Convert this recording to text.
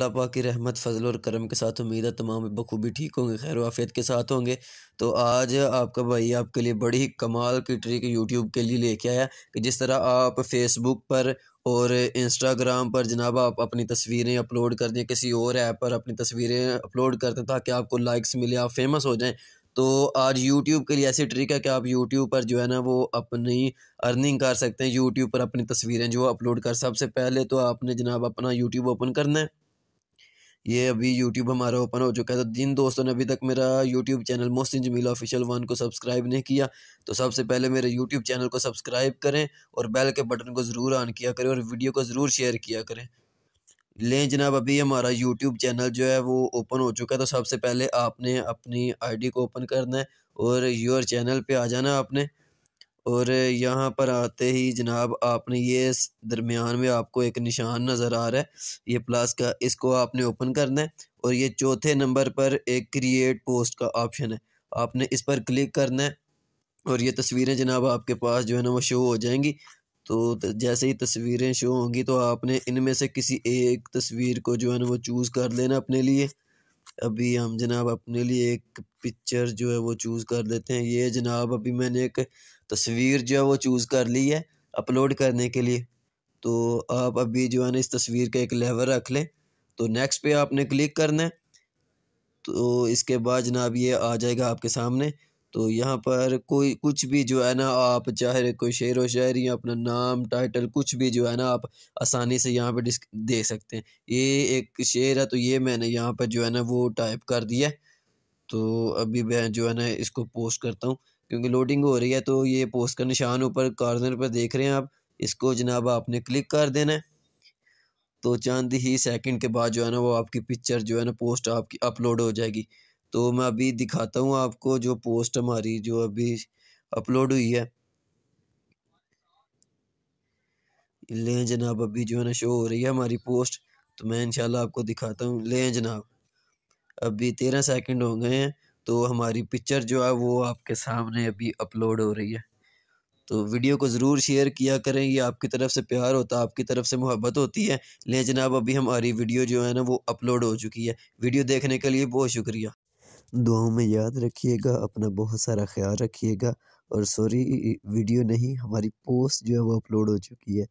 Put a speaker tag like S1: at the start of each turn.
S1: अल्लाह पाक की रहमत फजल और करम के साथ उम्मीद है तमाम बखूबी ठीक होंगे खैर वाफियत के साथ होंगे तो आज आपका भाई आपके लिए बड़ी ही कमाल की ट्रिक यूट्यूब के लिए लेके आया कि जिस तरह आप फेसबुक पर और इंस्टाग्राम पर जनाब आप अपनी तस्वीरें अपलोड कर दें किसी और ऐप पर अपनी तस्वीरें अपलोड कर दें ताकि आपको लाइक्स मिले आप फेमस हो जाएँ तो आज यूट्यूब के लिए ऐसी ट्रिक है कि आप यूट्यूब पर जो है ना वो अपनी अर्निंग कर सकते हैं यूट्यूब पर अपनी तस्वीरें जो अपलोड कर सबसे पहले तो आपने जनाब अपना यूट्यूब ओपन करना है ये अभी यूट्यूब हमारा ओपन हो चुका है तो जिन दोस्तों ने अभी तक मेरा YouTube channel Mohsin Jamila official one को सब्सक्राइब नहीं किया तो सबसे पहले मेरे यूट्यूब चैनल को सब्सक्राइब करें और बेल के बटन को ज़रूर ऑन किया करें और वीडियो को ज़रूर शेयर किया करें लें जनाब अभी हमारा यूट्यूब चैनल जो है वो ओपन हो चुका है तो सबसे पहले आपने अपनी आई को ओपन करना है और योर चैनल पर आ जाना आपने और यहाँ पर आते ही जनाब आपने ये दरमियान में आपको एक निशान नज़र आ रहा है ये प्लस का इसको आपने ओपन करना है और ये चौथे नंबर पर एक क्रिएट पोस्ट का ऑप्शन है आपने इस पर क्लिक करना है और ये तस्वीरें जनाब आपके पास जो है ना वो शो हो जाएंगी तो जैसे ही तस्वीरें शो होंगी तो आपने इनमें से किसी एक तस्वीर को जो है ना वो चूज़ कर लेना अपने लिए अभी हम जनाब अपने लिए एक पिक्चर जो है वो चूज़ कर लेते हैं ये जनाब अभी मैंने एक तस्वीर जो है वो चूज़ कर ली है अपलोड करने के लिए तो आप अभी जो है ना इस तस्वीर का एक लेवर रख लें तो नेक्स्ट पे आपने क्लिक करना है तो इसके बाद जनाब ये आ जाएगा आपके सामने तो यहाँ पर कोई कुछ भी जो है ना आप चाहे कोई शेर व शायरी अपना नाम टाइटल कुछ भी जो है ना आप आसानी से यहाँ पर दे सकते हैं ये एक शेर है तो ये मैंने यहाँ पर जो है ना वो टाइप कर दिया तो अभी मैं जो है ना इसको पोस्ट करता हूँ क्योंकि लोडिंग हो रही है तो ये पोस्ट का निशान ऊपर कॉर्नर पर देख रहे हैं आप इसको जनाब आपने क्लिक कर देना है तो चंद ही सेकंड के बाद जो है ना वो आपकी पिक्चर जो है ना पोस्ट आपकी अपलोड हो जाएगी तो मैं अभी दिखाता हूँ आपको जो पोस्ट हमारी जो अभी अपलोड हुई है लें जनाब अभी जो है ना शो हो रही है हमारी पोस्ट तो मैं इंशाल्लाह आपको दिखाता हूँ लें जनाब अभी तेरह सेकंड हो गए हैं तो हमारी पिक्चर जो है वो आपके सामने अभी अपलोड हो रही है तो वीडियो को ज़रूर शेयर किया करें ये आपकी तरफ से प्यार होता है आपकी तरफ से मोहब्बत होती है ले जनाब अभी हमारी वीडियो जो है ना वो अपलोड हो चुकी है वीडियो देखने के लिए बहुत शुक्रिया दुआओं में याद रखिएगा अपना बहुत सारा ख्याल रखिएगा और सॉरी वीडियो नहीं हमारी पोस्ट जो है वो अपलोड हो चुकी है